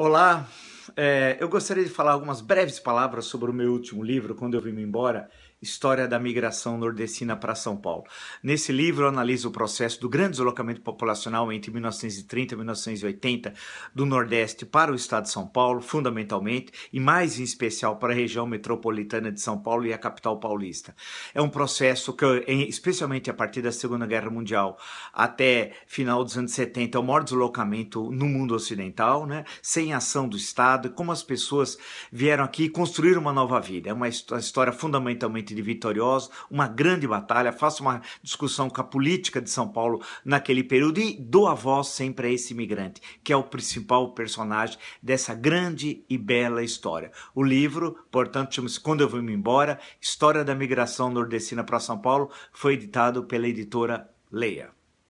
Olá, é, eu gostaria de falar algumas breves palavras sobre o meu último livro, Quando Eu Vim Embora, História da Migração Nordestina para São Paulo. Nesse livro, eu analiso o processo do grande deslocamento populacional entre 1930 e 1980 do Nordeste para o Estado de São Paulo, fundamentalmente, e mais em especial para a região metropolitana de São Paulo e a capital paulista. É um processo que, especialmente a partir da Segunda Guerra Mundial até final dos anos 70, é o maior deslocamento no mundo ocidental, né? sem ação do Estado, como as pessoas vieram aqui construir uma nova vida. É uma história fundamentalmente de vitoriosos, uma grande batalha. Faça uma discussão com a política de São Paulo naquele período e dou a voz sempre a esse imigrante, que é o principal personagem dessa grande e bela história. O livro, portanto, chama-se Quando Eu Vou Me Embora, História da Migração Nordestina para São Paulo, foi editado pela editora Leia.